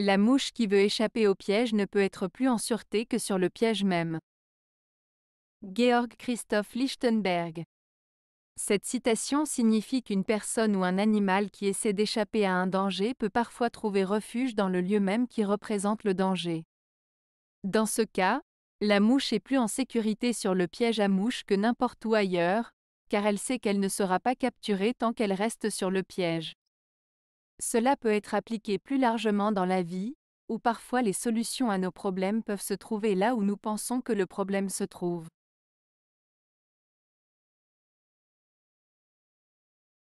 La mouche qui veut échapper au piège ne peut être plus en sûreté que sur le piège même. Georg Christoph Lichtenberg. Cette citation signifie qu'une personne ou un animal qui essaie d'échapper à un danger peut parfois trouver refuge dans le lieu même qui représente le danger. Dans ce cas, la mouche est plus en sécurité sur le piège à mouche que n'importe où ailleurs, car elle sait qu'elle ne sera pas capturée tant qu'elle reste sur le piège. Cela peut être appliqué plus largement dans la vie, où parfois les solutions à nos problèmes peuvent se trouver là où nous pensons que le problème se trouve.